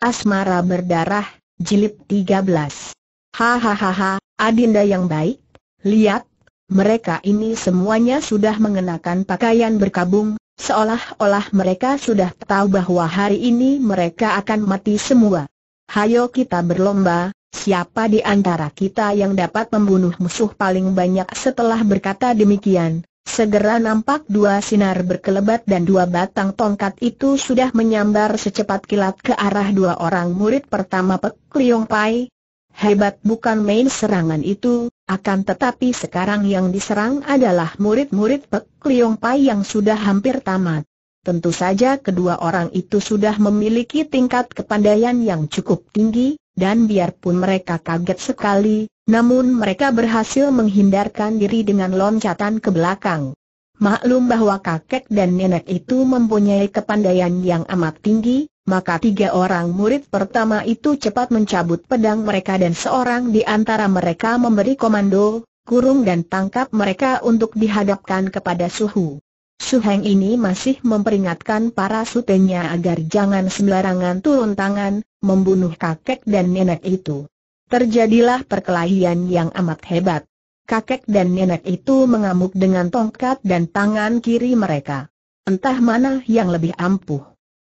Asmara Berdarah, Jilid 13. Hahaha, Adinda yang baik, lihat, mereka ini semuanya sudah mengenakan pakaian berkabung, seolah-olah mereka sudah tahu bahwa hari ini mereka akan mati semua. Hayo kita berlomba, siapa di antara kita yang dapat membunuh musuh paling banyak setelah berkata demikian, Segera nampak dua sinar berkelebat dan dua batang tongkat itu sudah menyambar secepat kilat ke arah dua orang murid pertama Pek Liong Pai. Hebat bukan main serangan itu, akan tetapi sekarang yang diserang adalah murid-murid Pek Liong Pai yang sudah hampir tamat. Tentu saja kedua orang itu sudah memiliki tingkat kepandaian yang cukup tinggi, dan biarpun mereka kaget sekali, namun mereka berhasil menghindarkan diri dengan loncatan ke belakang. Maklum bahwa kakek dan nenek itu mempunyai kepandaian yang amat tinggi, maka tiga orang murid pertama itu cepat mencabut pedang mereka dan seorang di antara mereka memberi komando, kurung dan tangkap mereka untuk dihadapkan kepada suhu. Su ini masih memperingatkan para sutenya agar jangan sembarangan turun tangan, membunuh kakek dan nenek itu. Terjadilah perkelahian yang amat hebat. Kakek dan nenek itu mengamuk dengan tongkat dan tangan kiri mereka. Entah mana yang lebih ampuh.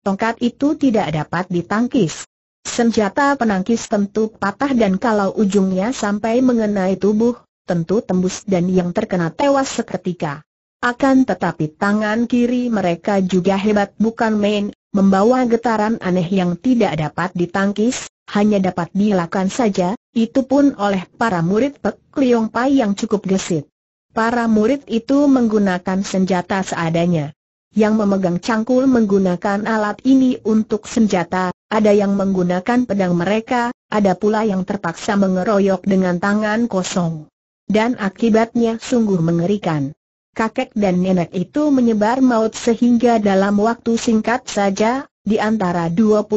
Tongkat itu tidak dapat ditangkis. Senjata penangkis tentu patah dan kalau ujungnya sampai mengenai tubuh, tentu tembus dan yang terkena tewas seketika. Akan tetapi tangan kiri mereka juga hebat bukan main, membawa getaran aneh yang tidak dapat ditangkis, hanya dapat dilakukan saja, itu pun oleh para murid Pek Liong Pai yang cukup gesit. Para murid itu menggunakan senjata seadanya. Yang memegang cangkul menggunakan alat ini untuk senjata, ada yang menggunakan pedang mereka, ada pula yang terpaksa mengeroyok dengan tangan kosong. Dan akibatnya sungguh mengerikan kakek dan nenek itu menyebar maut sehingga dalam waktu singkat saja, di antara 25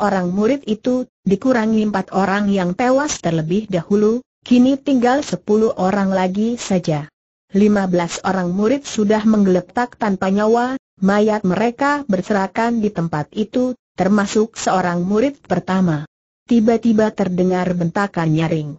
orang murid itu, dikurangi 4 orang yang tewas terlebih dahulu, kini tinggal 10 orang lagi saja. 15 orang murid sudah menggeletak tanpa nyawa, mayat mereka berserakan di tempat itu, termasuk seorang murid pertama. Tiba-tiba terdengar bentakan nyaring.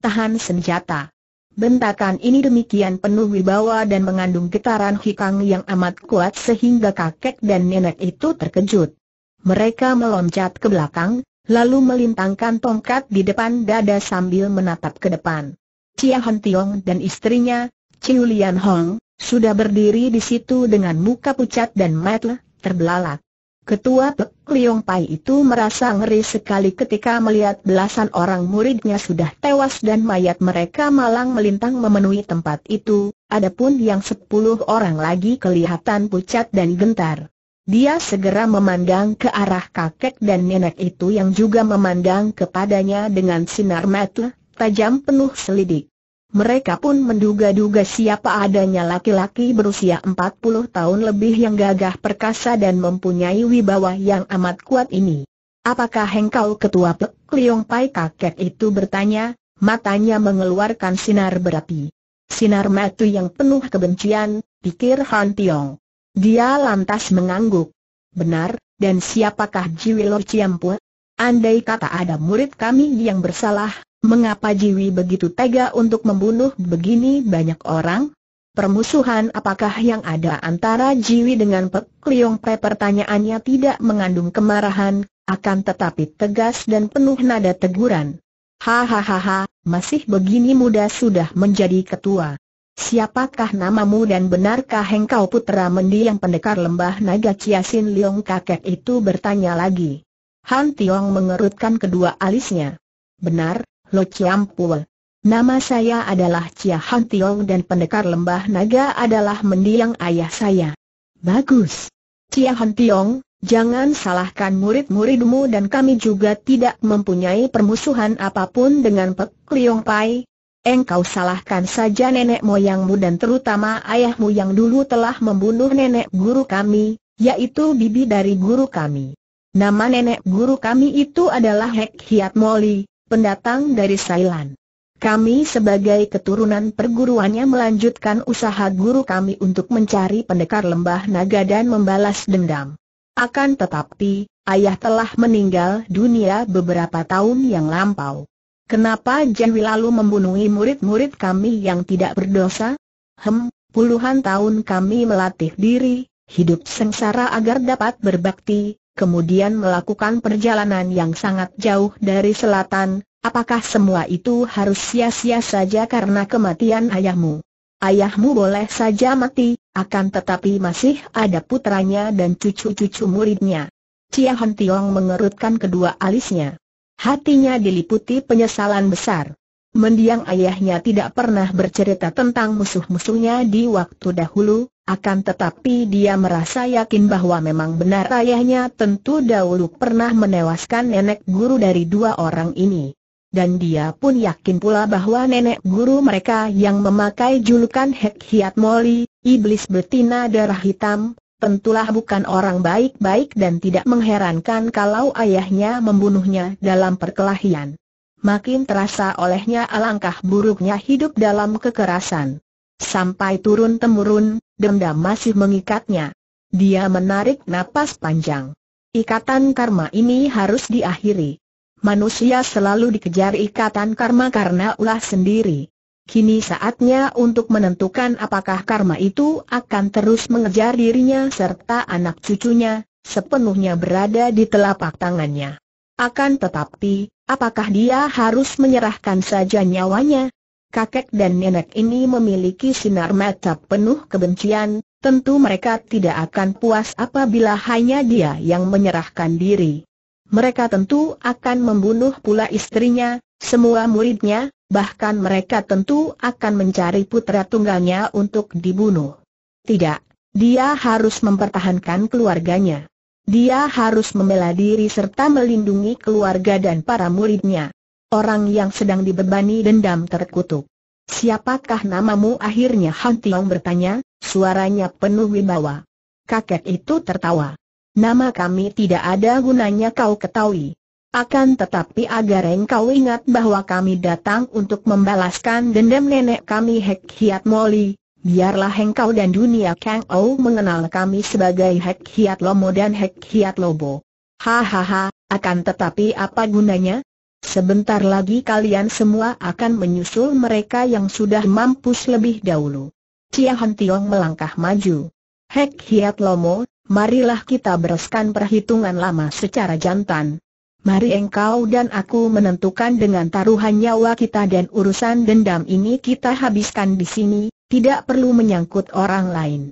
Tahan senjata. Bentakan ini demikian penuh wibawa dan mengandung getaran hikang yang amat kuat sehingga kakek dan nenek itu terkejut. Mereka meloncat ke belakang, lalu melintangkan tongkat di depan dada sambil menatap ke depan. Cia Han Tiong dan istrinya, Chiu Lian Hong, sudah berdiri di situ dengan muka pucat dan matlah, terbelalak. Ketua Pek Liong Pai itu merasa ngeri sekali ketika melihat belasan orang muridnya sudah tewas dan mayat mereka malang melintang memenuhi tempat itu, adapun yang sepuluh orang lagi kelihatan pucat dan gentar. Dia segera memandang ke arah kakek dan nenek itu yang juga memandang kepadanya dengan sinar mata tajam penuh selidik. Mereka pun menduga-duga siapa adanya laki-laki berusia 40 tahun lebih yang gagah perkasa dan mempunyai wibawa yang amat kuat ini. Apakah hengkau ketua Pek Liong Pai kakek itu bertanya, matanya mengeluarkan sinar berapi. Sinar matu yang penuh kebencian, pikir Han Tiong. Dia lantas mengangguk. Benar, dan siapakah Lor Ciampua? Andai kata ada murid kami yang bersalah, Mengapa Jiwi begitu tega untuk membunuh begini banyak orang? Permusuhan apakah yang ada antara Jiwi dengan Pek Liong Pe? Pertanyaannya tidak mengandung kemarahan, akan tetapi tegas dan penuh nada teguran. Hahaha, masih begini muda sudah menjadi ketua. Siapakah namamu dan benarkah engkau putra mendiang pendekar lembah naga Ciasin Liong kakek itu bertanya lagi. Han Tiong mengerutkan kedua alisnya. Benar, Lo Chiam Pul. Nama saya adalah Chia Han Tiong dan pendekar lembah naga adalah mendiang ayah saya. Bagus. Chia Han Tiong, jangan salahkan murid-muridmu dan kami juga tidak mempunyai permusuhan apapun dengan Pek Liong Pai. Engkau salahkan saja nenek moyangmu dan terutama ayahmu yang dulu telah membunuh nenek guru kami, yaitu bibi dari guru kami. Nama nenek guru kami itu adalah Hek Hiat Moli, pendatang dari Sailan. Kami sebagai keturunan perguruannya melanjutkan usaha guru kami untuk mencari pendekar lembah naga dan membalas dendam. Akan tetapi, ayah telah meninggal dunia beberapa tahun yang lampau. Kenapa Jenwi lalu membunuh murid-murid kami yang tidak berdosa? Hem, puluhan tahun kami melatih diri, hidup sengsara agar dapat berbakti, kemudian melakukan perjalanan yang sangat jauh dari selatan, apakah semua itu harus sia-sia saja karena kematian ayahmu? Ayahmu boleh saja mati, akan tetapi masih ada putranya dan cucu-cucu muridnya. Cia Han Tiong mengerutkan kedua alisnya. Hatinya diliputi penyesalan besar. Mendiang ayahnya tidak pernah bercerita tentang musuh-musuhnya di waktu dahulu, akan tetapi dia merasa yakin bahwa memang benar ayahnya tentu dahulu pernah menewaskan nenek guru dari dua orang ini. Dan dia pun yakin pula bahwa nenek guru mereka yang memakai julukan Hek Hiat Moli, iblis betina darah hitam, tentulah bukan orang baik-baik dan tidak mengherankan kalau ayahnya membunuhnya dalam perkelahian makin terasa olehnya alangkah buruknya hidup dalam kekerasan. Sampai turun-temurun, dendam masih mengikatnya. Dia menarik napas panjang. Ikatan karma ini harus diakhiri. Manusia selalu dikejar ikatan karma karena ulah sendiri. Kini saatnya untuk menentukan apakah karma itu akan terus mengejar dirinya serta anak cucunya, sepenuhnya berada di telapak tangannya. Akan tetapi, apakah dia harus menyerahkan saja nyawanya? Kakek dan nenek ini memiliki sinar mata penuh kebencian, tentu mereka tidak akan puas apabila hanya dia yang menyerahkan diri. Mereka tentu akan membunuh pula istrinya, semua muridnya, bahkan mereka tentu akan mencari putra tunggalnya untuk dibunuh. Tidak, dia harus mempertahankan keluarganya. Dia harus membela diri serta melindungi keluarga dan para muridnya. Orang yang sedang dibebani dendam terkutuk. Siapakah namamu akhirnya Han Tiong bertanya, suaranya penuh wibawa. Kakek itu tertawa. Nama kami tidak ada gunanya kau ketahui. Akan tetapi agar engkau ingat bahwa kami datang untuk membalaskan dendam nenek kami Hek Hiat Moli, Biarlah engkau dan dunia Kang Ou mengenal kami sebagai Hek Hiat Lomo dan Hek Hiat Lobo. Hahaha, akan tetapi apa gunanya? Sebentar lagi kalian semua akan menyusul mereka yang sudah mampus lebih dahulu. Cia Han Tiong melangkah maju. Hek Hiat Lomo, marilah kita bereskan perhitungan lama secara jantan. Mari engkau dan aku menentukan dengan taruhan nyawa kita dan urusan dendam ini kita habiskan di sini, tidak perlu menyangkut orang lain.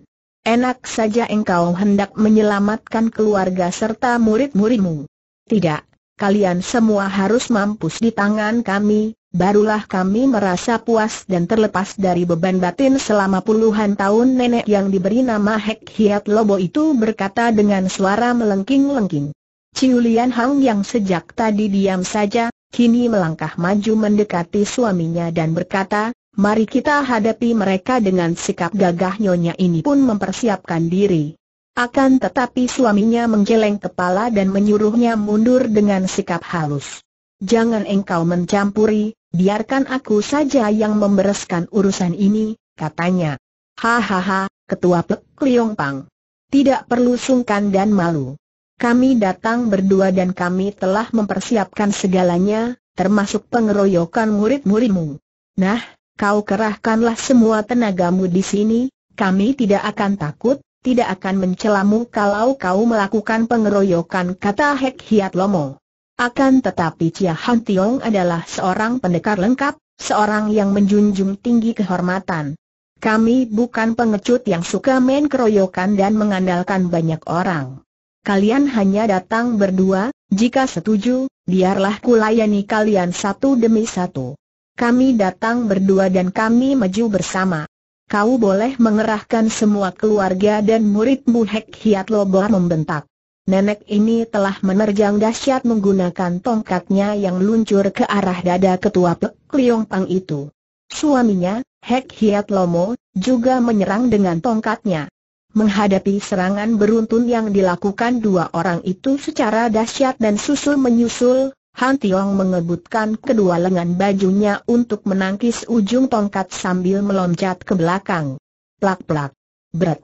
Enak saja engkau hendak menyelamatkan keluarga serta murid-muridmu. Tidak, kalian semua harus mampus di tangan kami, barulah kami merasa puas dan terlepas dari beban batin selama puluhan tahun nenek yang diberi nama Hek Hiat Lobo itu berkata dengan suara melengking-lengking. Ciulian Hang yang sejak tadi diam saja, kini melangkah maju mendekati suaminya dan berkata, Mari kita hadapi mereka dengan sikap gagah nyonya ini pun mempersiapkan diri. Akan tetapi suaminya menggeleng kepala dan menyuruhnya mundur dengan sikap halus. Jangan engkau mencampuri, biarkan aku saja yang membereskan urusan ini, katanya. Hahaha, ketua Pek Liong Pang. Tidak perlu sungkan dan malu. Kami datang berdua dan kami telah mempersiapkan segalanya, termasuk pengeroyokan murid-muridmu. Nah, Kau kerahkanlah semua tenagamu di sini, kami tidak akan takut, tidak akan mencelamu kalau kau melakukan pengeroyokan kata Hek Hiat Lomo. Akan tetapi Chia Han Tiong adalah seorang pendekar lengkap, seorang yang menjunjung tinggi kehormatan. Kami bukan pengecut yang suka main keroyokan dan mengandalkan banyak orang. Kalian hanya datang berdua, jika setuju, biarlah kulayani kalian satu demi satu kami datang berdua dan kami maju bersama. Kau boleh mengerahkan semua keluarga dan muridmu Hek Hiat Lobo membentak. Nenek ini telah menerjang dahsyat menggunakan tongkatnya yang luncur ke arah dada ketua Pek Liong Pang itu. Suaminya, Hek Hiat Lomo, juga menyerang dengan tongkatnya. Menghadapi serangan beruntun yang dilakukan dua orang itu secara dahsyat dan susul-menyusul, Han Tiong mengebutkan kedua lengan bajunya untuk menangkis ujung tongkat sambil meloncat ke belakang. Plak-plak. Berat.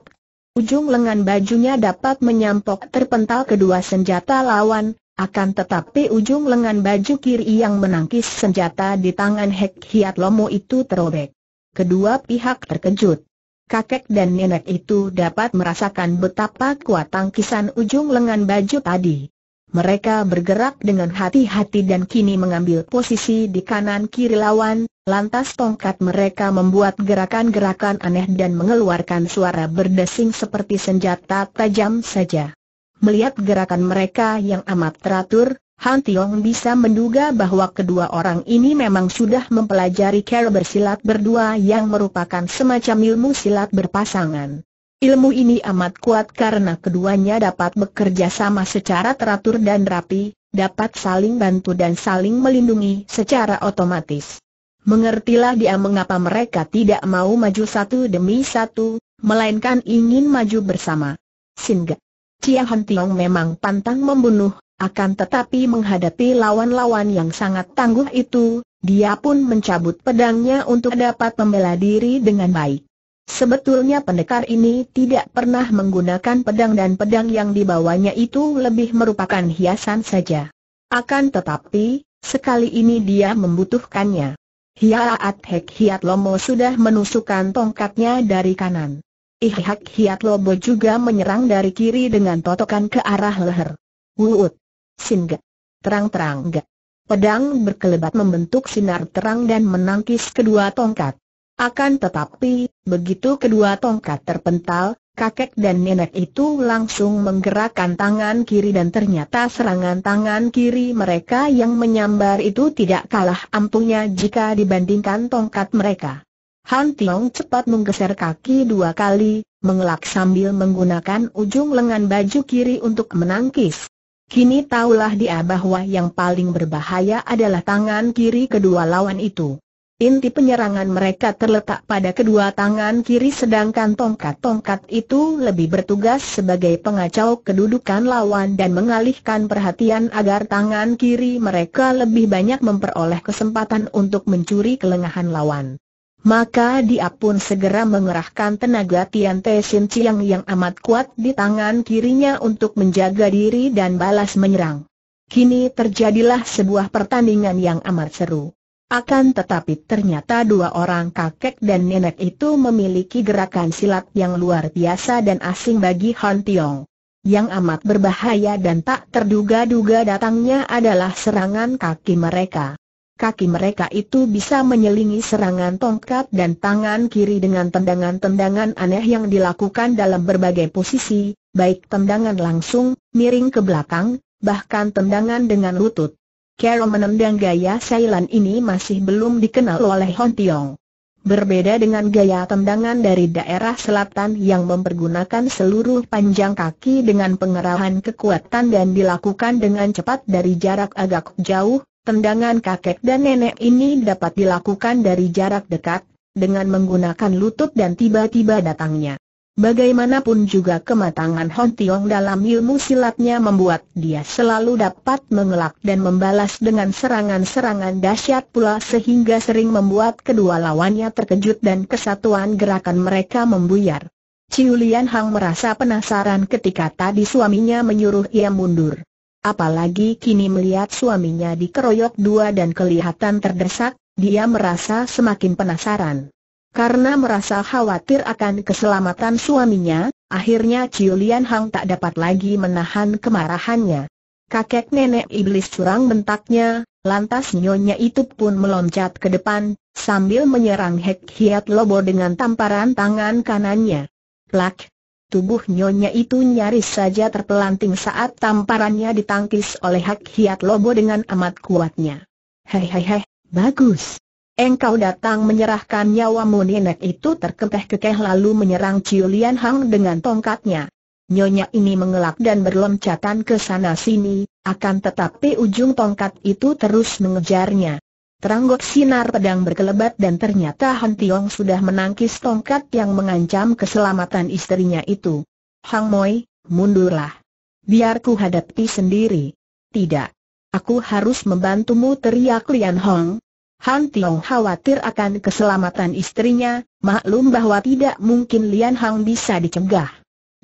Ujung lengan bajunya dapat menyampok terpental kedua senjata lawan, akan tetapi ujung lengan baju kiri yang menangkis senjata di tangan Hek Hiat Lomo itu terobek. Kedua pihak terkejut. Kakek dan nenek itu dapat merasakan betapa kuat tangkisan ujung lengan baju tadi. Mereka bergerak dengan hati-hati dan kini mengambil posisi di kanan kiri lawan, lantas tongkat mereka membuat gerakan-gerakan aneh dan mengeluarkan suara berdesing seperti senjata tajam saja. Melihat gerakan mereka yang amat teratur, Han Tiong bisa menduga bahwa kedua orang ini memang sudah mempelajari cara bersilat berdua yang merupakan semacam ilmu silat berpasangan. Ilmu ini amat kuat karena keduanya dapat bekerja sama secara teratur dan rapi, dapat saling bantu dan saling melindungi secara otomatis. Mengertilah dia mengapa mereka tidak mau maju satu demi satu, melainkan ingin maju bersama. Singa. Chia Han Tiong memang pantang membunuh, akan tetapi menghadapi lawan-lawan yang sangat tangguh itu, dia pun mencabut pedangnya untuk dapat membela diri dengan baik. Sebetulnya pendekar ini tidak pernah menggunakan pedang dan pedang yang dibawanya itu lebih merupakan hiasan saja. Akan tetapi, sekali ini dia membutuhkannya. Hiaat Hek Hiat Lomo sudah menusukkan tongkatnya dari kanan. Ihak Hiat Lobo juga menyerang dari kiri dengan totokan ke arah leher. Wuut! Singgah! Terang-terang gak! Pedang berkelebat membentuk sinar terang dan menangkis kedua tongkat. Akan tetapi, begitu kedua tongkat terpental, kakek dan nenek itu langsung menggerakkan tangan kiri dan ternyata serangan tangan kiri mereka yang menyambar itu tidak kalah ampuhnya jika dibandingkan tongkat mereka. Han Tiong cepat menggeser kaki dua kali, mengelak sambil menggunakan ujung lengan baju kiri untuk menangkis. Kini taulah dia bahwa yang paling berbahaya adalah tangan kiri kedua lawan itu. Inti penyerangan mereka terletak pada kedua tangan kiri sedangkan tongkat-tongkat itu lebih bertugas sebagai pengacau kedudukan lawan dan mengalihkan perhatian agar tangan kiri mereka lebih banyak memperoleh kesempatan untuk mencuri kelengahan lawan. Maka dia pun segera mengerahkan tenaga Tian Te Sin Chiang yang amat kuat di tangan kirinya untuk menjaga diri dan balas menyerang. Kini terjadilah sebuah pertandingan yang amat seru. Akan tetapi ternyata dua orang kakek dan nenek itu memiliki gerakan silat yang luar biasa dan asing bagi Han Tiong. Yang amat berbahaya dan tak terduga-duga datangnya adalah serangan kaki mereka. Kaki mereka itu bisa menyelingi serangan tongkat dan tangan kiri dengan tendangan-tendangan aneh yang dilakukan dalam berbagai posisi, baik tendangan langsung, miring ke belakang, bahkan tendangan dengan lutut. Kero menendang gaya Sailan ini masih belum dikenal oleh Hon Tiong. Berbeda dengan gaya tendangan dari daerah selatan yang mempergunakan seluruh panjang kaki dengan pengerahan kekuatan dan dilakukan dengan cepat dari jarak agak jauh, tendangan kakek dan nenek ini dapat dilakukan dari jarak dekat, dengan menggunakan lutut dan tiba-tiba datangnya. Bagaimanapun juga kematangan Hon Tiong dalam ilmu silatnya membuat dia selalu dapat mengelak dan membalas dengan serangan-serangan dahsyat pula sehingga sering membuat kedua lawannya terkejut dan kesatuan gerakan mereka membuyar. Ciu Lian Hang merasa penasaran ketika tadi suaminya menyuruh ia mundur. Apalagi kini melihat suaminya dikeroyok dua dan kelihatan terdesak, dia merasa semakin penasaran. Karena merasa khawatir akan keselamatan suaminya, akhirnya Chiu Lian Hang tak dapat lagi menahan kemarahannya. Kakek nenek iblis curang bentaknya, lantas nyonya itu pun meloncat ke depan, sambil menyerang Hek Hiat Lobo dengan tamparan tangan kanannya. Plak! Tubuh nyonya itu nyaris saja terpelanting saat tamparannya ditangkis oleh Hak Hiat Lobo dengan amat kuatnya. Hei hei hei, bagus. Engkau datang menyerahkan nyawamu nenek itu terkekeh-kekeh lalu menyerang Ciu Lian Hang dengan tongkatnya. Nyonya ini mengelak dan berloncatan ke sana sini, akan tetapi ujung tongkat itu terus mengejarnya. Teranggok sinar pedang berkelebat dan ternyata Han Tiong sudah menangkis tongkat yang mengancam keselamatan istrinya itu. Hang Moi, mundurlah. Biarku hadapi sendiri. Tidak. Aku harus membantumu teriak Lian Hong, Han Tiong khawatir akan keselamatan istrinya, maklum bahwa tidak mungkin Lian Hang bisa dicegah.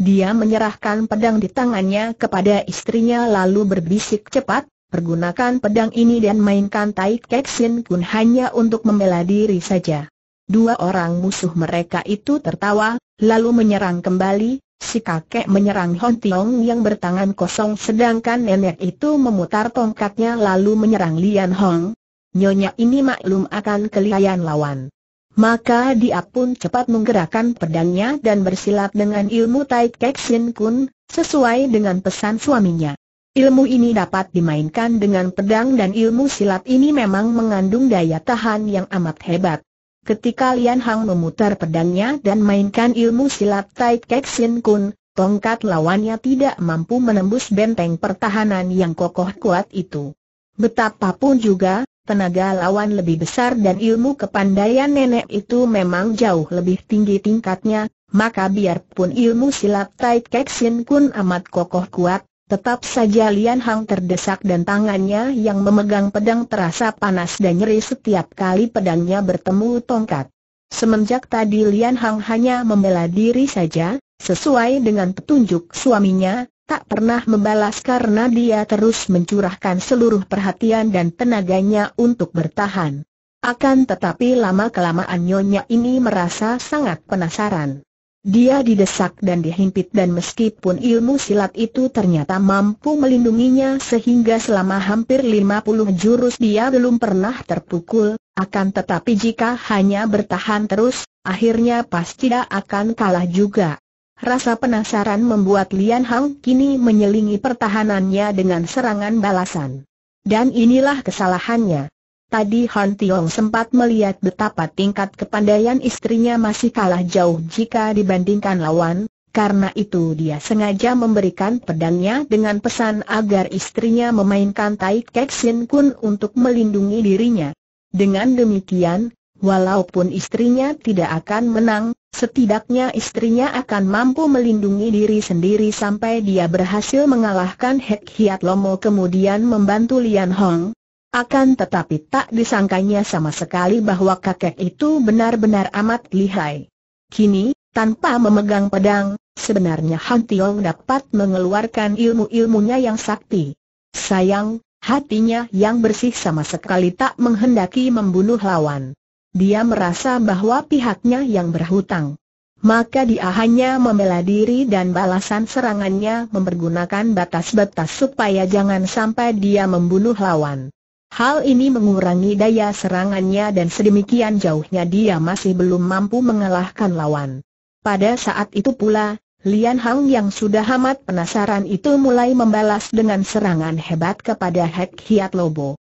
Dia menyerahkan pedang di tangannya kepada istrinya lalu berbisik cepat, pergunakan pedang ini dan mainkan Tai Kek Sin Kun hanya untuk membela diri saja. Dua orang musuh mereka itu tertawa, lalu menyerang kembali, si kakek menyerang Hon Tiong yang bertangan kosong sedangkan nenek itu memutar tongkatnya lalu menyerang Lian Hong, nyonya ini maklum akan kelihayan lawan. Maka dia pun cepat menggerakkan pedangnya dan bersilat dengan ilmu Tai Kek Sin Kun, sesuai dengan pesan suaminya. Ilmu ini dapat dimainkan dengan pedang dan ilmu silat ini memang mengandung daya tahan yang amat hebat. Ketika Lian Hang memutar pedangnya dan mainkan ilmu silat Tai Kek Sin Kun, tongkat lawannya tidak mampu menembus benteng pertahanan yang kokoh kuat itu. Betapapun juga, tenaga lawan lebih besar dan ilmu kepandaian nenek itu memang jauh lebih tinggi tingkatnya, maka biarpun ilmu silat Tai Kek Sin Kun amat kokoh kuat, tetap saja Lian Hang terdesak dan tangannya yang memegang pedang terasa panas dan nyeri setiap kali pedangnya bertemu tongkat. Semenjak tadi Lian Hang hanya membela diri saja, sesuai dengan petunjuk suaminya, tak pernah membalas karena dia terus mencurahkan seluruh perhatian dan tenaganya untuk bertahan. Akan tetapi lama-kelamaan Nyonya ini merasa sangat penasaran. Dia didesak dan dihimpit dan meskipun ilmu silat itu ternyata mampu melindunginya sehingga selama hampir 50 jurus dia belum pernah terpukul, akan tetapi jika hanya bertahan terus, akhirnya pasti dia akan kalah juga. Rasa penasaran membuat Lian Hang kini menyelingi pertahanannya dengan serangan balasan. Dan inilah kesalahannya. Tadi Han Tiong sempat melihat betapa tingkat kepandaian istrinya masih kalah jauh jika dibandingkan lawan, karena itu dia sengaja memberikan pedangnya dengan pesan agar istrinya memainkan Tai Kek Sin Kun untuk melindungi dirinya. Dengan demikian, walaupun istrinya tidak akan menang, Setidaknya istrinya akan mampu melindungi diri sendiri sampai dia berhasil mengalahkan Hek Hiat Lomo kemudian membantu Lian Hong. Akan tetapi tak disangkanya sama sekali bahwa kakek itu benar-benar amat lihai. Kini, tanpa memegang pedang, sebenarnya Han Tiong dapat mengeluarkan ilmu-ilmunya yang sakti. Sayang, hatinya yang bersih sama sekali tak menghendaki membunuh lawan dia merasa bahwa pihaknya yang berhutang. Maka dia hanya membela diri dan balasan serangannya mempergunakan batas-batas supaya jangan sampai dia membunuh lawan. Hal ini mengurangi daya serangannya dan sedemikian jauhnya dia masih belum mampu mengalahkan lawan. Pada saat itu pula, Lian Hang yang sudah amat penasaran itu mulai membalas dengan serangan hebat kepada Hek Hiat Lobo.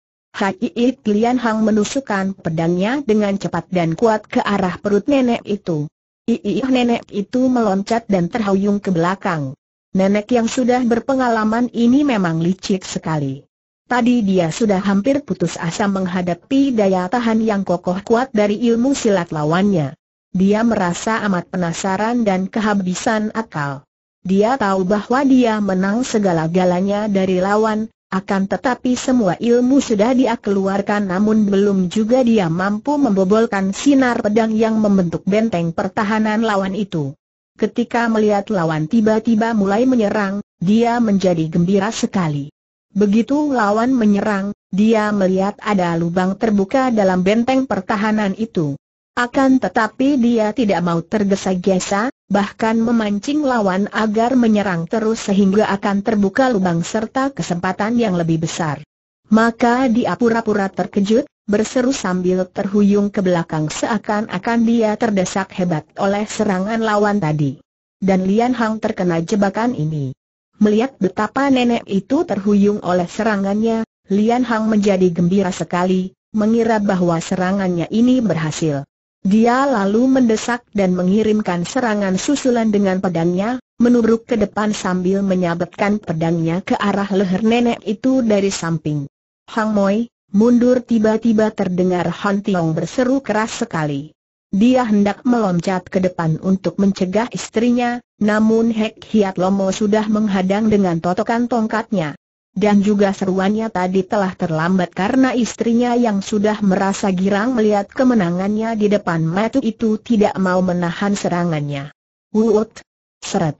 It Lian Hang menusukkan pedangnya dengan cepat dan kuat ke arah perut nenek itu. Iih nenek itu meloncat dan terhuyung ke belakang. Nenek yang sudah berpengalaman ini memang licik sekali. Tadi dia sudah hampir putus asa menghadapi daya tahan yang kokoh kuat dari ilmu silat lawannya. Dia merasa amat penasaran dan kehabisan akal. Dia tahu bahwa dia menang segala-galanya dari lawan, akan tetapi semua ilmu sudah dia keluarkan namun belum juga dia mampu membobolkan sinar pedang yang membentuk benteng pertahanan lawan itu. Ketika melihat lawan tiba-tiba mulai menyerang, dia menjadi gembira sekali. Begitu lawan menyerang, dia melihat ada lubang terbuka dalam benteng pertahanan itu. Akan tetapi dia tidak mau tergesa-gesa, bahkan memancing lawan agar menyerang terus sehingga akan terbuka lubang serta kesempatan yang lebih besar. Maka dia pura-pura terkejut, berseru sambil terhuyung ke belakang seakan-akan dia terdesak hebat oleh serangan lawan tadi. Dan Lian Hang terkena jebakan ini. Melihat betapa nenek itu terhuyung oleh serangannya, Lian Hang menjadi gembira sekali, mengira bahwa serangannya ini berhasil. Dia lalu mendesak dan mengirimkan serangan susulan dengan pedangnya, menurut ke depan sambil menyabetkan pedangnya ke arah leher nenek itu dari samping. Hang Moi, mundur tiba-tiba terdengar Han Tiong berseru keras sekali. Dia hendak meloncat ke depan untuk mencegah istrinya, namun Hek Hiat Lomo sudah menghadang dengan totokan tongkatnya. Dan juga seruannya tadi telah terlambat karena istrinya yang sudah merasa girang melihat kemenangannya di depan mata itu tidak mau menahan serangannya. Wut! Seret!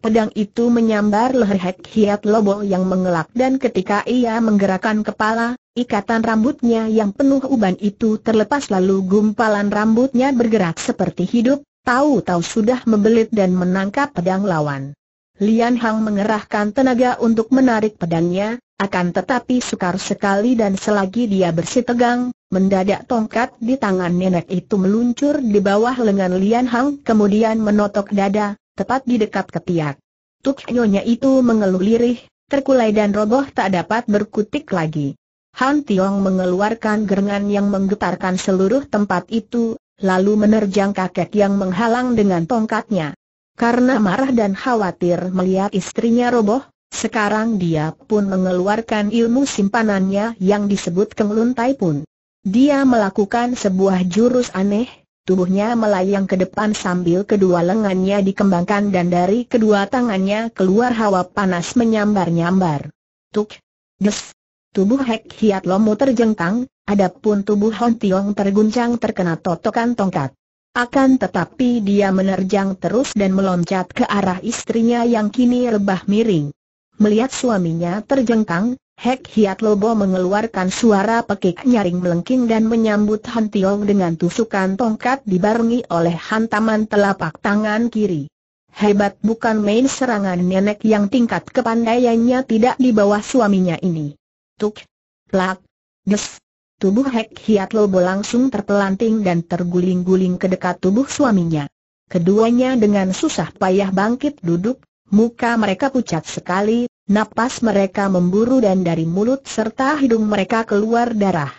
Pedang itu menyambar leher Hek Hiat Lobo yang mengelak dan ketika ia menggerakkan kepala, ikatan rambutnya yang penuh uban itu terlepas lalu gumpalan rambutnya bergerak seperti hidup, tahu-tahu sudah membelit dan menangkap pedang lawan. Lian Hang mengerahkan tenaga untuk menarik pedangnya, akan tetapi sukar sekali dan selagi dia bersih tegang, mendadak tongkat di tangan nenek itu meluncur di bawah lengan Lian Hang kemudian menotok dada, tepat di dekat ketiak. Tuk nyonya itu mengeluh lirih, terkulai dan roboh tak dapat berkutik lagi. Han Tiong mengeluarkan gerengan yang menggetarkan seluruh tempat itu, lalu menerjang kakek yang menghalang dengan tongkatnya. Karena marah dan khawatir melihat istrinya roboh, sekarang dia pun mengeluarkan ilmu simpanannya yang disebut Kenglun Tai Pun. Dia melakukan sebuah jurus aneh, tubuhnya melayang ke depan sambil kedua lengannya dikembangkan dan dari kedua tangannya keluar hawa panas menyambar-nyambar. Tuk! Des! Tubuh Hek Hiat Lomu terjengkang, adapun tubuh Hon Tiong terguncang terkena totokan tongkat. Akan tetapi dia menerjang terus dan meloncat ke arah istrinya yang kini rebah miring. Melihat suaminya terjengkang, Hek Hiat Lobo mengeluarkan suara pekik nyaring melengking dan menyambut Han Tiong dengan tusukan tongkat dibarengi oleh hantaman telapak tangan kiri. Hebat bukan main serangan nenek yang tingkat kepandaiannya tidak di bawah suaminya ini. Tuk, plak, des, Tubuh Hek Hiat Lobo langsung terpelanting dan terguling-guling ke dekat tubuh suaminya. Keduanya dengan susah payah bangkit duduk, muka mereka pucat sekali, napas mereka memburu dan dari mulut serta hidung mereka keluar darah.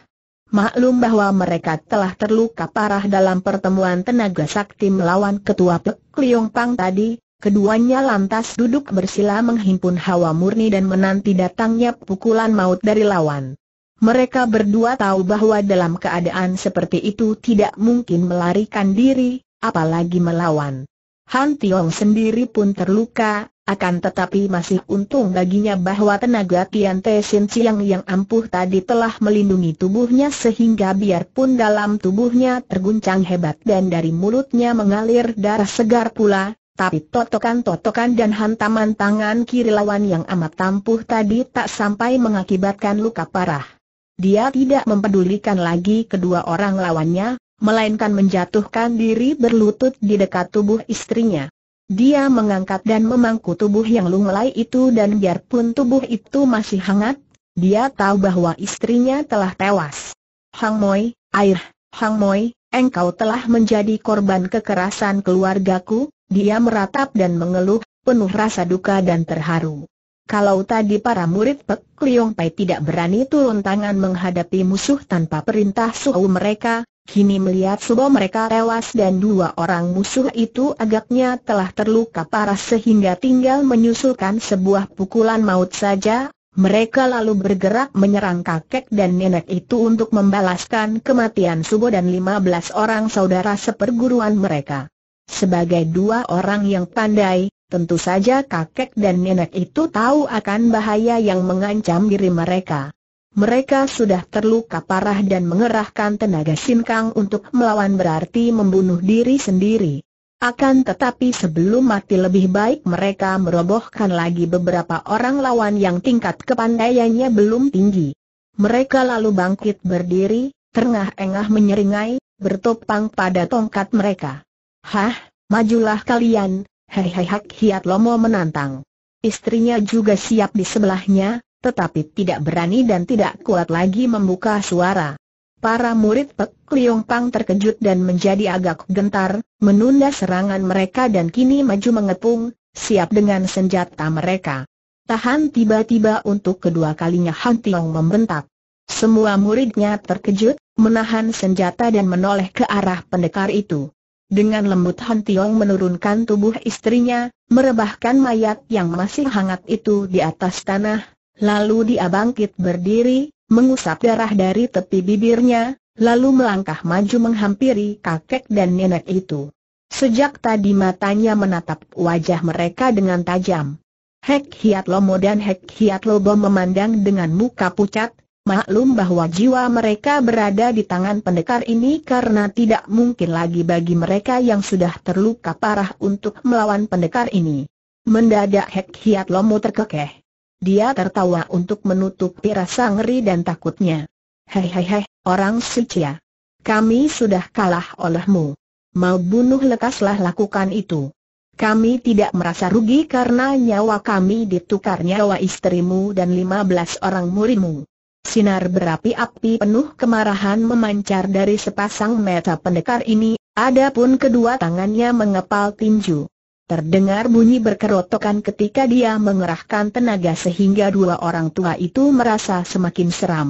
Maklum bahwa mereka telah terluka parah dalam pertemuan tenaga sakti melawan ketua Pek Liong Pang tadi, keduanya lantas duduk bersila menghimpun hawa murni dan menanti datangnya pukulan maut dari lawan. Mereka berdua tahu bahwa dalam keadaan seperti itu tidak mungkin melarikan diri, apalagi melawan. Han Tiong sendiri pun terluka, akan tetapi masih untung baginya bahwa tenaga Tian Te Sin Chiang yang ampuh tadi telah melindungi tubuhnya sehingga biarpun dalam tubuhnya terguncang hebat dan dari mulutnya mengalir darah segar pula, tapi totokan-totokan dan hantaman tangan kiri lawan yang amat tampuh tadi tak sampai mengakibatkan luka parah. Dia tidak mempedulikan lagi kedua orang lawannya, melainkan menjatuhkan diri berlutut di dekat tubuh istrinya. Dia mengangkat dan memangku tubuh yang lunglai itu dan biarpun tubuh itu masih hangat, dia tahu bahwa istrinya telah tewas. Hang Moi, air, Hang Moi, engkau telah menjadi korban kekerasan keluargaku, dia meratap dan mengeluh, penuh rasa duka dan terharu. Kalau tadi para murid Pek Liong Pai tidak berani turun tangan menghadapi musuh tanpa perintah suhu mereka, kini melihat suhu mereka tewas dan dua orang musuh itu agaknya telah terluka parah sehingga tinggal menyusulkan sebuah pukulan maut saja, mereka lalu bergerak menyerang kakek dan nenek itu untuk membalaskan kematian Subo dan lima belas orang saudara seperguruan mereka. Sebagai dua orang yang pandai, Tentu saja kakek dan nenek itu tahu akan bahaya yang mengancam diri mereka. Mereka sudah terluka parah dan mengerahkan tenaga sinkang untuk melawan berarti membunuh diri sendiri. Akan tetapi sebelum mati lebih baik mereka merobohkan lagi beberapa orang lawan yang tingkat kepandaiannya belum tinggi. Mereka lalu bangkit berdiri, terengah-engah menyeringai, bertopang pada tongkat mereka. Hah, majulah kalian, Hei hei hak hiat lomo menantang. Istrinya juga siap di sebelahnya, tetapi tidak berani dan tidak kuat lagi membuka suara. Para murid Pek Liong Pang terkejut dan menjadi agak gentar, menunda serangan mereka dan kini maju mengepung, siap dengan senjata mereka. Tahan tiba-tiba untuk kedua kalinya Han Tiong membentak. Semua muridnya terkejut, menahan senjata dan menoleh ke arah pendekar itu. Dengan lembut Han Tiong menurunkan tubuh istrinya, merebahkan mayat yang masih hangat itu di atas tanah, lalu dia bangkit berdiri, mengusap darah dari tepi bibirnya, lalu melangkah maju menghampiri kakek dan nenek itu. Sejak tadi matanya menatap wajah mereka dengan tajam. Hek Hiat Lomo dan Hek Hiat Lobo memandang dengan muka pucat, Maklum bahwa jiwa mereka berada di tangan pendekar ini karena tidak mungkin lagi bagi mereka yang sudah terluka parah untuk melawan pendekar ini. Mendadak Hek Hiat Lomo terkekeh. Dia tertawa untuk menutup rasa ngeri dan takutnya. Hei hei hei, orang ya. Kami sudah kalah olehmu. Mau bunuh lekaslah lakukan itu. Kami tidak merasa rugi karena nyawa kami ditukar nyawa istrimu dan lima belas orang murimu. Sinar berapi-api penuh kemarahan memancar dari sepasang mata pendekar ini, adapun kedua tangannya mengepal tinju. Terdengar bunyi berkerotokan ketika dia mengerahkan tenaga sehingga dua orang tua itu merasa semakin seram.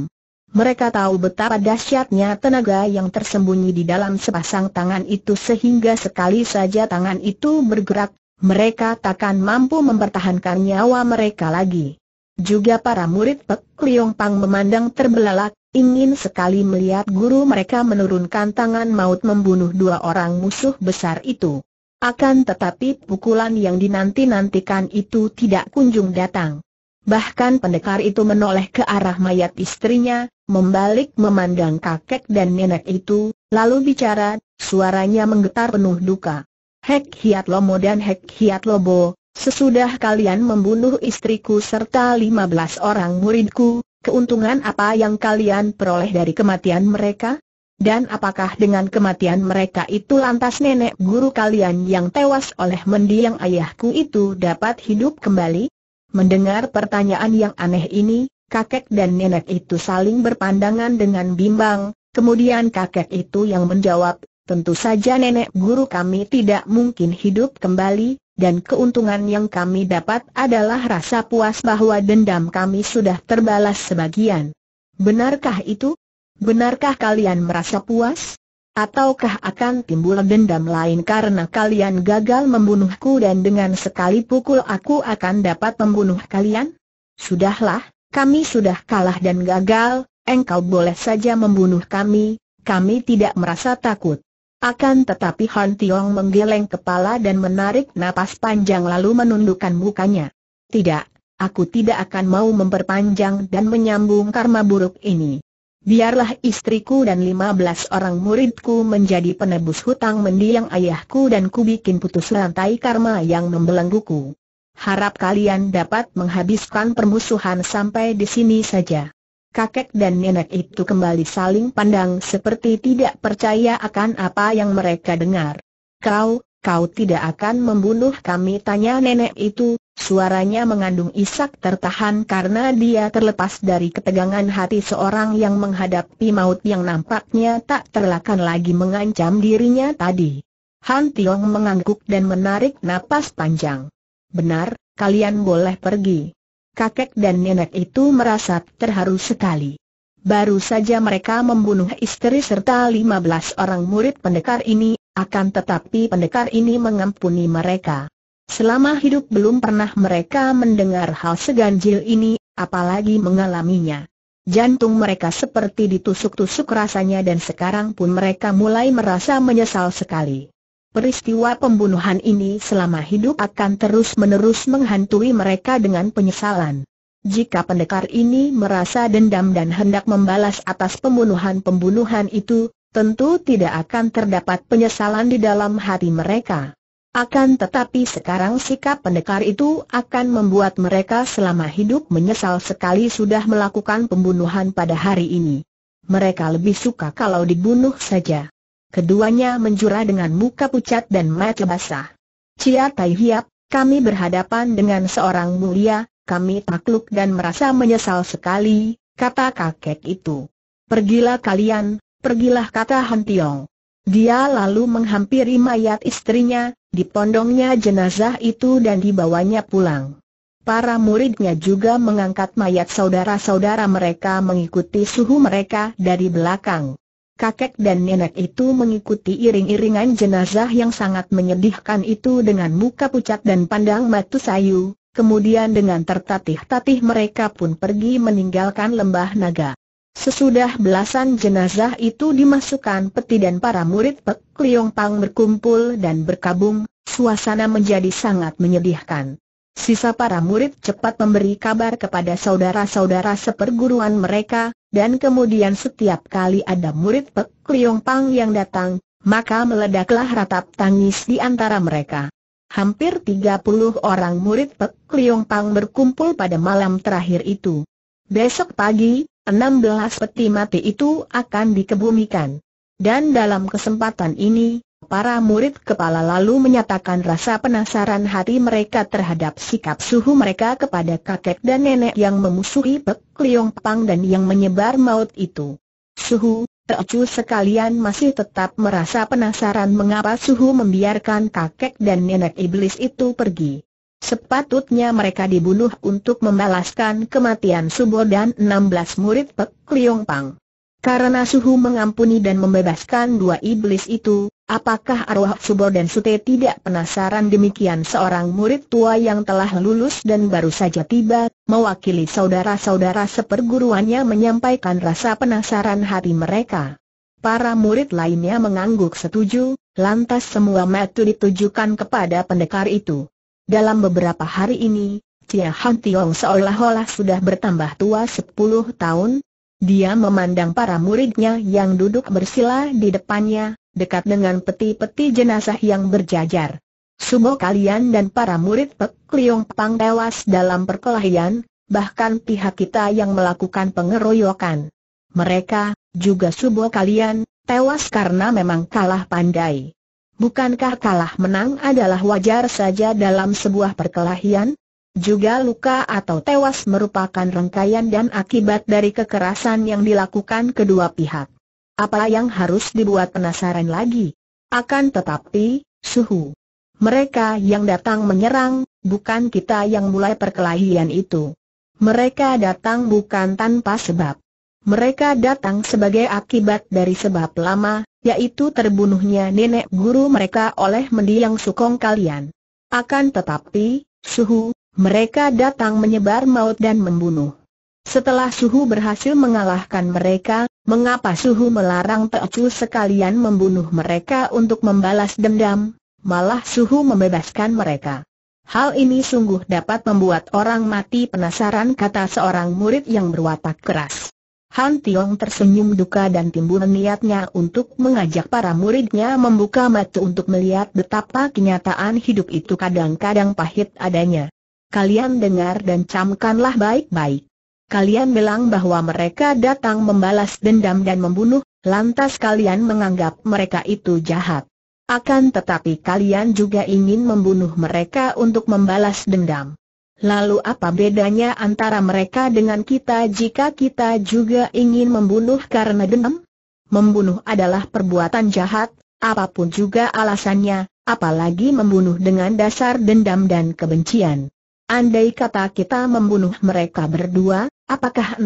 Mereka tahu betapa dahsyatnya tenaga yang tersembunyi di dalam sepasang tangan itu sehingga sekali saja tangan itu bergerak, mereka takkan mampu mempertahankan nyawa mereka lagi. Juga para murid Pek Liong Pang memandang terbelalak, ingin sekali melihat guru mereka menurunkan tangan maut membunuh dua orang musuh besar itu. Akan tetapi pukulan yang dinanti-nantikan itu tidak kunjung datang. Bahkan pendekar itu menoleh ke arah mayat istrinya, membalik memandang kakek dan nenek itu, lalu bicara, suaranya menggetar penuh duka. Hek Hiat Lomo dan Hek Hiat Lobo, Sesudah kalian membunuh istriku serta 15 orang muridku, keuntungan apa yang kalian peroleh dari kematian mereka? Dan apakah dengan kematian mereka itu lantas nenek guru kalian yang tewas oleh mendiang ayahku itu dapat hidup kembali? Mendengar pertanyaan yang aneh ini, kakek dan nenek itu saling berpandangan dengan bimbang, kemudian kakek itu yang menjawab, tentu saja nenek guru kami tidak mungkin hidup kembali, dan keuntungan yang kami dapat adalah rasa puas bahwa dendam kami sudah terbalas sebagian. Benarkah itu? Benarkah kalian merasa puas? Ataukah akan timbul dendam lain karena kalian gagal membunuhku dan dengan sekali pukul aku akan dapat membunuh kalian? Sudahlah, kami sudah kalah dan gagal, engkau boleh saja membunuh kami, kami tidak merasa takut. Akan tetapi Han Tiong menggeleng kepala dan menarik napas panjang lalu menundukkan mukanya. Tidak, aku tidak akan mau memperpanjang dan menyambung karma buruk ini. Biarlah istriku dan lima belas orang muridku menjadi penebus hutang mendiang ayahku dan ku bikin putus rantai karma yang membelengguku. Harap kalian dapat menghabiskan permusuhan sampai di sini saja kakek dan nenek itu kembali saling pandang seperti tidak percaya akan apa yang mereka dengar. Kau, kau tidak akan membunuh kami tanya nenek itu, suaranya mengandung isak tertahan karena dia terlepas dari ketegangan hati seorang yang menghadapi maut yang nampaknya tak terlakan lagi mengancam dirinya tadi. Han Tiong mengangguk dan menarik napas panjang. Benar, kalian boleh pergi kakek dan nenek itu merasa terharu sekali. Baru saja mereka membunuh istri serta lima belas orang murid pendekar ini, akan tetapi pendekar ini mengampuni mereka. Selama hidup belum pernah mereka mendengar hal seganjil ini, apalagi mengalaminya. Jantung mereka seperti ditusuk-tusuk rasanya dan sekarang pun mereka mulai merasa menyesal sekali. Peristiwa pembunuhan ini selama hidup akan terus-menerus menghantui mereka dengan penyesalan. Jika pendekar ini merasa dendam dan hendak membalas atas pembunuhan-pembunuhan itu, tentu tidak akan terdapat penyesalan di dalam hati mereka. Akan tetapi sekarang sikap pendekar itu akan membuat mereka selama hidup menyesal sekali sudah melakukan pembunuhan pada hari ini. Mereka lebih suka kalau dibunuh saja. Keduanya menjura dengan muka pucat dan mata basah. Cia Tai Hiap, kami berhadapan dengan seorang mulia, kami takluk dan merasa menyesal sekali, kata kakek itu. Pergilah kalian, pergilah kata Han Tiong. Dia lalu menghampiri mayat istrinya, dipondongnya jenazah itu dan dibawanya pulang. Para muridnya juga mengangkat mayat saudara-saudara mereka mengikuti suhu mereka dari belakang kakek dan nenek itu mengikuti iring-iringan jenazah yang sangat menyedihkan itu dengan muka pucat dan pandang matu sayu, kemudian dengan tertatih-tatih mereka pun pergi meninggalkan lembah naga. Sesudah belasan jenazah itu dimasukkan peti dan para murid Pek Liong Pang berkumpul dan berkabung, suasana menjadi sangat menyedihkan. Sisa para murid cepat memberi kabar kepada saudara-saudara seperguruan mereka, dan kemudian setiap kali ada murid Pek Liong Pang yang datang, maka meledaklah ratap tangis di antara mereka. Hampir 30 orang murid Pek Liong Pang berkumpul pada malam terakhir itu. Besok pagi, 16 peti mati itu akan dikebumikan. Dan dalam kesempatan ini, Para murid kepala lalu menyatakan rasa penasaran hati mereka terhadap sikap suhu mereka kepada kakek dan nenek yang memusuhi Pek Liong Pang dan yang menyebar maut itu. Suhu, Teocu sekalian masih tetap merasa penasaran mengapa suhu membiarkan kakek dan nenek iblis itu pergi. Sepatutnya mereka dibunuh untuk membalaskan kematian Subo dan 16 murid Pek Liong Pang. Karena suhu mengampuni dan membebaskan dua iblis itu, apakah arwah Subor dan Sute tidak penasaran demikian seorang murid tua yang telah lulus dan baru saja tiba, mewakili saudara-saudara seperguruannya menyampaikan rasa penasaran hati mereka. Para murid lainnya mengangguk setuju, lantas semua metu ditujukan kepada pendekar itu. Dalam beberapa hari ini, Cia Han Tiong seolah-olah sudah bertambah tua 10 tahun, dia memandang para muridnya yang duduk bersila di depannya, dekat dengan peti-peti jenazah yang berjajar. Sumo kalian dan para murid Pek Liong Pang tewas dalam perkelahian, bahkan pihak kita yang melakukan pengeroyokan. Mereka, juga sumo kalian, tewas karena memang kalah pandai. Bukankah kalah menang adalah wajar saja dalam sebuah perkelahian? Juga luka atau tewas merupakan rangkaian dan akibat dari kekerasan yang dilakukan kedua pihak. Apa yang harus dibuat penasaran lagi? Akan tetapi, suhu. Mereka yang datang menyerang, bukan kita yang mulai perkelahian itu. Mereka datang bukan tanpa sebab. Mereka datang sebagai akibat dari sebab lama, yaitu terbunuhnya nenek guru mereka oleh mendiang sukong kalian. Akan tetapi, suhu, mereka datang menyebar maut dan membunuh. Setelah Suhu berhasil mengalahkan mereka, mengapa Suhu melarang Teocu sekalian membunuh mereka untuk membalas dendam? Malah Suhu membebaskan mereka. Hal ini sungguh dapat membuat orang mati penasaran kata seorang murid yang berwatak keras. Han Tiong tersenyum duka dan timbul niatnya untuk mengajak para muridnya membuka mata untuk melihat betapa kenyataan hidup itu kadang-kadang pahit adanya kalian dengar dan camkanlah baik-baik. Kalian bilang bahwa mereka datang membalas dendam dan membunuh, lantas kalian menganggap mereka itu jahat. Akan tetapi kalian juga ingin membunuh mereka untuk membalas dendam. Lalu apa bedanya antara mereka dengan kita jika kita juga ingin membunuh karena dendam? Membunuh adalah perbuatan jahat, apapun juga alasannya, apalagi membunuh dengan dasar dendam dan kebencian. Andai kata kita membunuh mereka berdua, apakah 16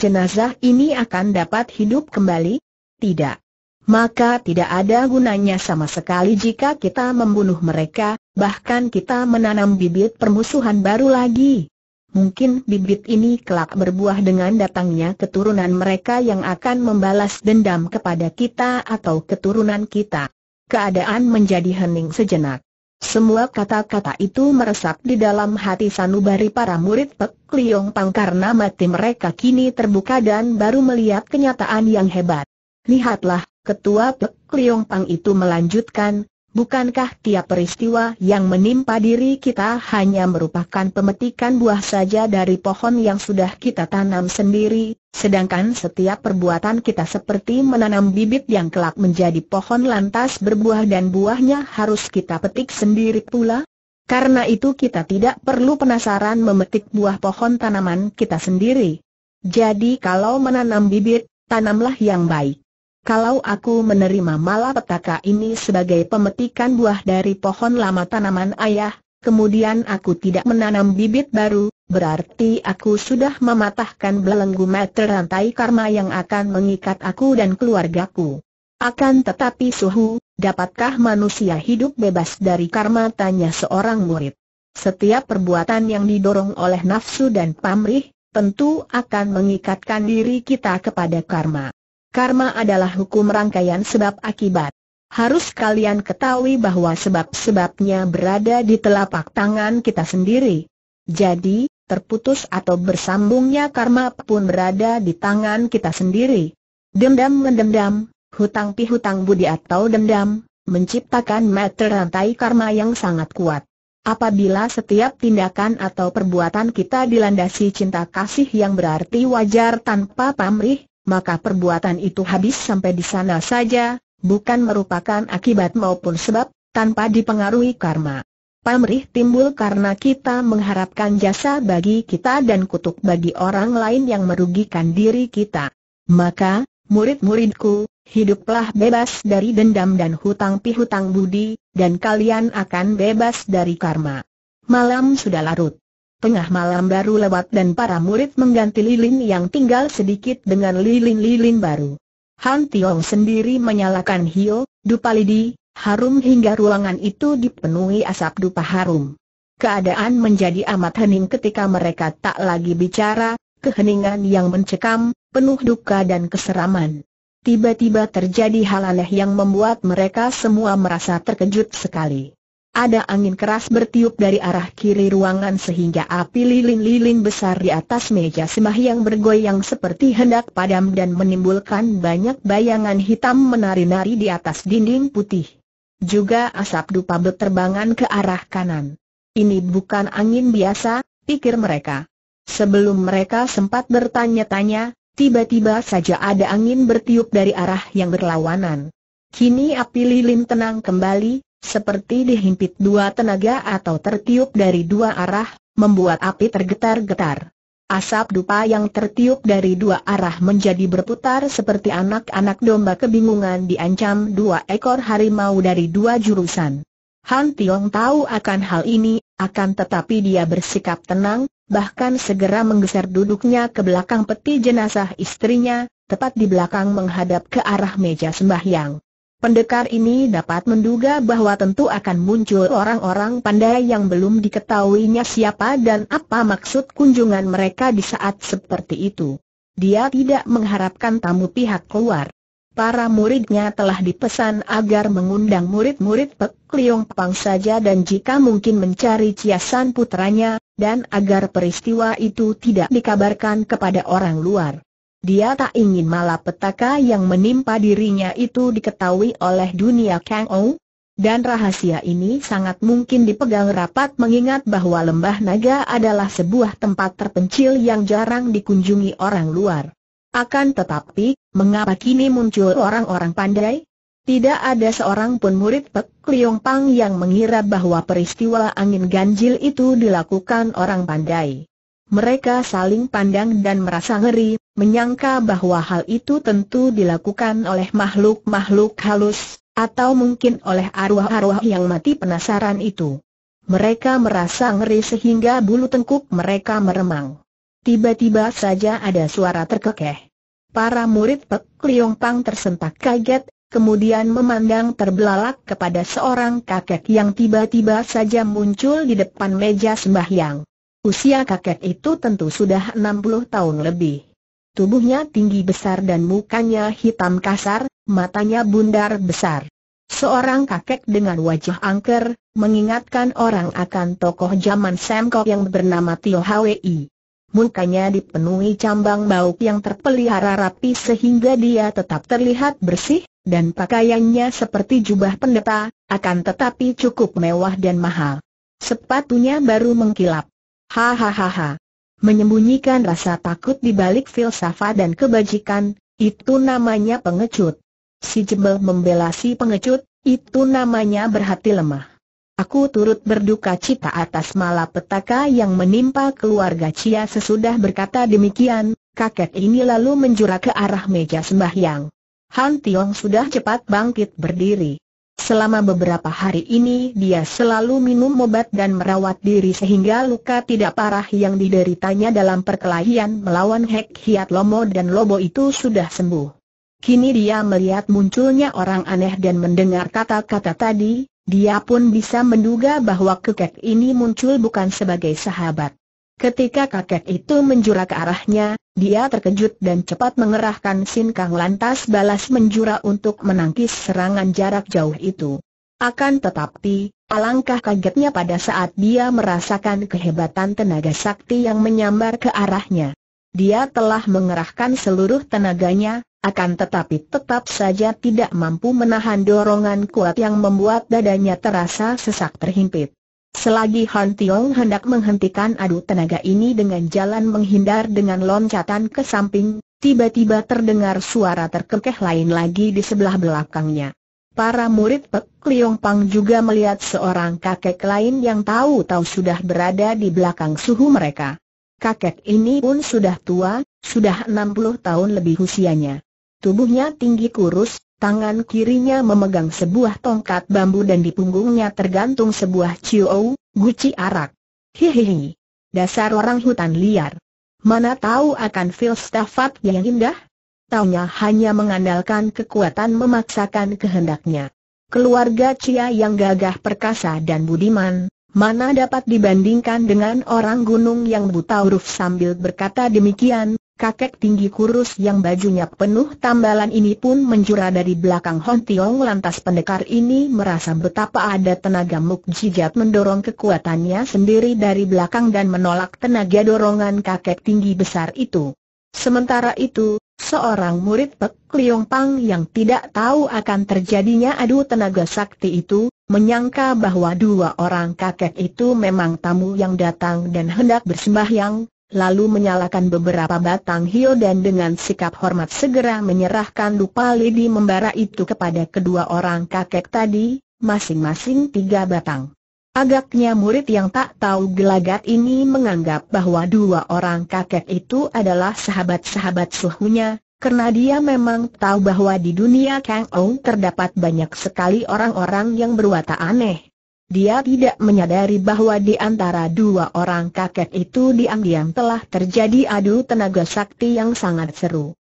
jenazah ini akan dapat hidup kembali? Tidak. Maka tidak ada gunanya sama sekali jika kita membunuh mereka, bahkan kita menanam bibit permusuhan baru lagi. Mungkin bibit ini kelak berbuah dengan datangnya keturunan mereka yang akan membalas dendam kepada kita atau keturunan kita. Keadaan menjadi hening sejenak. Semua kata-kata itu meresap di dalam hati sanubari para murid Pek Liong Pang karena mati mereka kini terbuka dan baru melihat kenyataan yang hebat. Lihatlah, ketua Pek Liong Pang itu melanjutkan, Bukankah tiap peristiwa yang menimpa diri kita hanya merupakan pemetikan buah saja dari pohon yang sudah kita tanam sendiri, sedangkan setiap perbuatan kita seperti menanam bibit yang kelak menjadi pohon lantas berbuah dan buahnya harus kita petik sendiri pula? Karena itu kita tidak perlu penasaran memetik buah pohon tanaman kita sendiri. Jadi kalau menanam bibit, tanamlah yang baik. Kalau aku menerima malapetaka ini sebagai pemetikan buah dari pohon lama tanaman ayah, kemudian aku tidak menanam bibit baru, berarti aku sudah mematahkan belenggu meter rantai karma yang akan mengikat aku dan keluargaku. Akan tetapi suhu, dapatkah manusia hidup bebas dari karma tanya seorang murid. Setiap perbuatan yang didorong oleh nafsu dan pamrih, tentu akan mengikatkan diri kita kepada karma. Karma adalah hukum rangkaian sebab akibat. Harus kalian ketahui bahwa sebab-sebabnya berada di telapak tangan kita sendiri. Jadi, terputus atau bersambungnya karma pun berada di tangan kita sendiri. Dendam mendendam, hutang pihutang budi atau dendam, menciptakan meter rantai karma yang sangat kuat. Apabila setiap tindakan atau perbuatan kita dilandasi cinta kasih yang berarti wajar tanpa pamrih, maka perbuatan itu habis sampai di sana saja, bukan merupakan akibat maupun sebab, tanpa dipengaruhi karma. Pamrih timbul karena kita mengharapkan jasa bagi kita dan kutuk bagi orang lain yang merugikan diri kita. Maka, murid-muridku, hiduplah bebas dari dendam dan hutang pihutang budi, dan kalian akan bebas dari karma. Malam sudah larut. Tengah malam baru lewat dan para murid mengganti lilin yang tinggal sedikit dengan lilin-lilin baru. Han Tiong sendiri menyalakan hio, dupa lidi, harum hingga ruangan itu dipenuhi asap dupa harum. Keadaan menjadi amat hening ketika mereka tak lagi bicara, keheningan yang mencekam, penuh duka dan keseraman. Tiba-tiba terjadi hal aneh yang membuat mereka semua merasa terkejut sekali. Ada angin keras bertiup dari arah kiri ruangan sehingga api lilin-lilin besar di atas meja semah yang bergoyang seperti hendak padam dan menimbulkan banyak bayangan hitam menari-nari di atas dinding putih. Juga asap dupa berterbangan ke arah kanan. Ini bukan angin biasa, pikir mereka. Sebelum mereka sempat bertanya-tanya, tiba-tiba saja ada angin bertiup dari arah yang berlawanan. Kini api lilin tenang kembali, seperti dihimpit dua tenaga atau tertiup dari dua arah, membuat api tergetar-getar. Asap dupa yang tertiup dari dua arah menjadi berputar seperti anak-anak domba kebingungan diancam dua ekor harimau dari dua jurusan. Han Tiong tahu akan hal ini, akan tetapi dia bersikap tenang, bahkan segera menggeser duduknya ke belakang peti jenazah istrinya, tepat di belakang menghadap ke arah meja sembahyang. Pendekar ini dapat menduga bahwa tentu akan muncul orang-orang pandai yang belum diketahuinya siapa dan apa maksud kunjungan mereka di saat seperti itu. Dia tidak mengharapkan tamu pihak keluar. Para muridnya telah dipesan agar mengundang murid-murid Pek Liong Pang saja dan jika mungkin mencari ciasan putranya, dan agar peristiwa itu tidak dikabarkan kepada orang luar. Dia tak ingin malah petaka yang menimpa dirinya itu diketahui oleh dunia Kang Ou. Dan rahasia ini sangat mungkin dipegang rapat mengingat bahwa Lembah Naga adalah sebuah tempat terpencil yang jarang dikunjungi orang luar. Akan tetapi, mengapa kini muncul orang-orang pandai? Tidak ada seorang pun murid Pek Liong Pang yang mengira bahwa peristiwa angin ganjil itu dilakukan orang pandai. Mereka saling pandang dan merasa ngeri, menyangka bahwa hal itu tentu dilakukan oleh makhluk-makhluk halus, atau mungkin oleh arwah-arwah yang mati penasaran itu. Mereka merasa ngeri sehingga bulu tengkuk mereka meremang. Tiba-tiba saja ada suara terkekeh. Para murid Pek Liong Pang tersentak kaget, kemudian memandang terbelalak kepada seorang kakek yang tiba-tiba saja muncul di depan meja sembahyang. Usia kakek itu tentu sudah 60 tahun lebih. Tubuhnya tinggi besar dan mukanya hitam kasar, matanya bundar besar. Seorang kakek dengan wajah angker, mengingatkan orang akan tokoh zaman Semkok yang bernama Tio Hwi. Mukanya dipenuhi cambang bau yang terpelihara rapi sehingga dia tetap terlihat bersih, dan pakaiannya seperti jubah pendeta, akan tetapi cukup mewah dan mahal. Sepatunya baru mengkilap. Hahaha. Menyembunyikan rasa takut di balik filsafat dan kebajikan, itu namanya pengecut. Si jebel membela si pengecut, itu namanya berhati lemah. Aku turut berduka cita atas malapetaka yang menimpa keluarga Cia sesudah berkata demikian, kakek ini lalu menjurah ke arah meja sembahyang. Han Tiong sudah cepat bangkit berdiri. Selama beberapa hari ini dia selalu minum obat dan merawat diri sehingga luka tidak parah yang dideritanya dalam perkelahian melawan Hek Hiat Lomo dan Lobo itu sudah sembuh. Kini dia melihat munculnya orang aneh dan mendengar kata-kata tadi, dia pun bisa menduga bahwa kekek ini muncul bukan sebagai sahabat. Ketika kakek itu menjura ke arahnya, dia terkejut dan cepat mengerahkan Sin Kang lantas balas menjura untuk menangkis serangan jarak jauh itu. Akan tetapi, alangkah kagetnya pada saat dia merasakan kehebatan tenaga sakti yang menyambar ke arahnya. Dia telah mengerahkan seluruh tenaganya, akan tetapi tetap saja tidak mampu menahan dorongan kuat yang membuat dadanya terasa sesak terhimpit. Selagi Han Tiong hendak menghentikan adu tenaga ini dengan jalan menghindar dengan loncatan ke samping, tiba-tiba terdengar suara terkekeh lain lagi di sebelah belakangnya. Para murid Pek Liong Pang juga melihat seorang kakek lain yang tahu-tahu sudah berada di belakang suhu mereka. Kakek ini pun sudah tua, sudah 60 tahun lebih usianya. Tubuhnya tinggi kurus, Tangan kirinya memegang sebuah tongkat bambu dan di punggungnya tergantung sebuah ciu, guci arak. Hihihi. Dasar orang hutan liar. Mana tahu akan filsafat yang indah? Taunya hanya mengandalkan kekuatan memaksakan kehendaknya. Keluarga Cia yang gagah perkasa dan budiman, mana dapat dibandingkan dengan orang gunung yang buta huruf sambil berkata demikian, Kakek tinggi kurus yang bajunya penuh tambalan ini pun menjura dari belakang Hon Tiong lantas pendekar ini merasa betapa ada tenaga mukjizat mendorong kekuatannya sendiri dari belakang dan menolak tenaga dorongan kakek tinggi besar itu. Sementara itu, seorang murid Pek Liong Pang yang tidak tahu akan terjadinya adu tenaga sakti itu, menyangka bahwa dua orang kakek itu memang tamu yang datang dan hendak bersembahyang, lalu menyalakan beberapa batang hio dan dengan sikap hormat segera menyerahkan dupa lidi membara itu kepada kedua orang kakek tadi, masing-masing tiga batang. Agaknya murid yang tak tahu gelagat ini menganggap bahwa dua orang kakek itu adalah sahabat-sahabat suhunya, karena dia memang tahu bahwa di dunia Kang Ong terdapat banyak sekali orang-orang yang berwatak aneh. Dia tidak menyadari bahwa di antara dua orang kakek itu diam-diam telah terjadi adu tenaga sakti yang sangat seru.